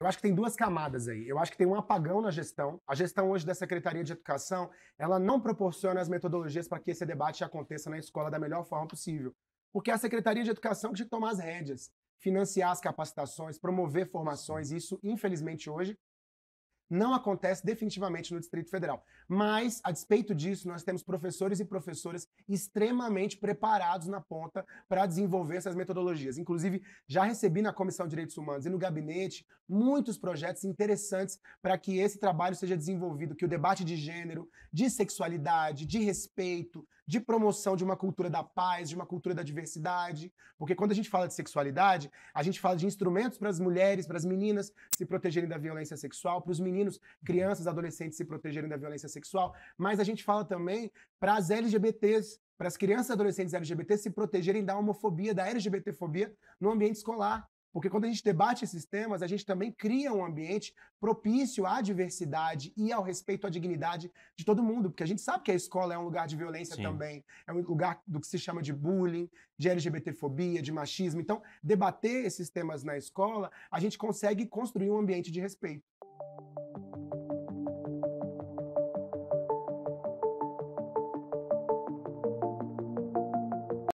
Eu acho que tem duas camadas aí. Eu acho que tem um apagão na gestão. A gestão hoje da Secretaria de Educação, ela não proporciona as metodologias para que esse debate aconteça na escola da melhor forma possível. Porque é a Secretaria de Educação tinha que tomar as rédeas, financiar as capacitações, promover formações, e isso, infelizmente, hoje não acontece definitivamente no Distrito Federal. Mas, a despeito disso, nós temos professores e professoras extremamente preparados na ponta para desenvolver essas metodologias. Inclusive, já recebi na Comissão de Direitos Humanos e no gabinete muitos projetos interessantes para que esse trabalho seja desenvolvido, que o debate de gênero, de sexualidade, de respeito, de promoção de uma cultura da paz, de uma cultura da diversidade. Porque quando a gente fala de sexualidade, a gente fala de instrumentos para as mulheres, para as meninas se protegerem da violência sexual, para os meninos, crianças, adolescentes se protegerem da violência sexual. Mas a gente fala também para as LGBTs, para as crianças e adolescentes LGBT se protegerem da homofobia, da LGBTfobia no ambiente escolar. Porque quando a gente debate esses temas, a gente também cria um ambiente propício à diversidade e ao respeito à dignidade de todo mundo. Porque a gente sabe que a escola é um lugar de violência Sim. também, é um lugar do que se chama de bullying, de LGBTfobia, de machismo. Então, debater esses temas na escola, a gente consegue construir um ambiente de respeito.